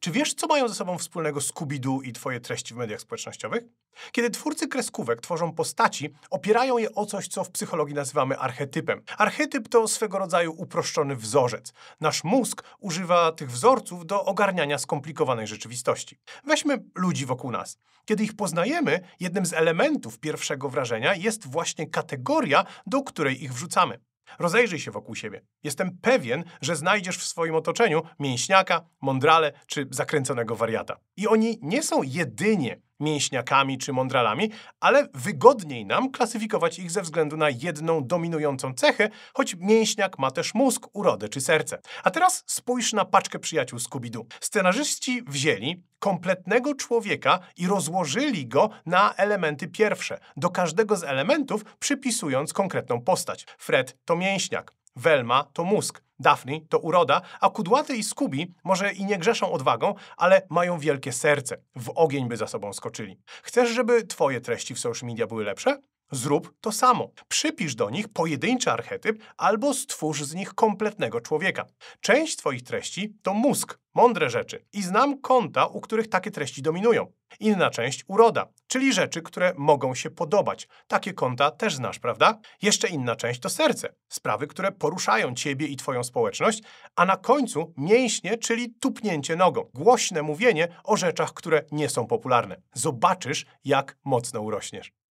Czy wiesz, co mają ze sobą wspólnego Scooby-Doo i twoje treści w mediach społecznościowych? Kiedy twórcy kreskówek tworzą postaci, opierają je o coś, co w psychologii nazywamy archetypem. Archetyp to swego rodzaju uproszczony wzorzec. Nasz mózg używa tych wzorców do ogarniania skomplikowanej rzeczywistości. Weźmy ludzi wokół nas. Kiedy ich poznajemy, jednym z elementów pierwszego wrażenia jest właśnie kategoria, do której ich wrzucamy. Rozejrzyj się wokół siebie. Jestem pewien, że znajdziesz w swoim otoczeniu mięśniaka, mądrale czy zakręconego wariata. I oni nie są jedynie mięśniakami czy mądralami, ale wygodniej nam klasyfikować ich ze względu na jedną dominującą cechę, choć mięśniak ma też mózg, urodę czy serce. A teraz spójrz na paczkę przyjaciół Scooby-Doo. Scenarzyści wzięli kompletnego człowieka i rozłożyli go na elementy pierwsze, do każdego z elementów przypisując konkretną postać. Fred to mięśniak, Velma to mózg, Daphne to uroda, a Kudłaty i Skubi może i nie grzeszą odwagą, ale mają wielkie serce. W ogień by za sobą skoczyli. Chcesz, żeby twoje treści w social media były lepsze? Zrób to samo. Przypisz do nich pojedynczy archetyp albo stwórz z nich kompletnego człowieka. Część Twoich treści to mózg, mądre rzeczy i znam konta, u których takie treści dominują. Inna część uroda, czyli rzeczy, które mogą się podobać. Takie konta też znasz, prawda? Jeszcze inna część to serce, sprawy, które poruszają Ciebie i Twoją społeczność, a na końcu mięśnie, czyli tupnięcie nogą, głośne mówienie o rzeczach, które nie są popularne. Zobaczysz, jak mocno urośniesz.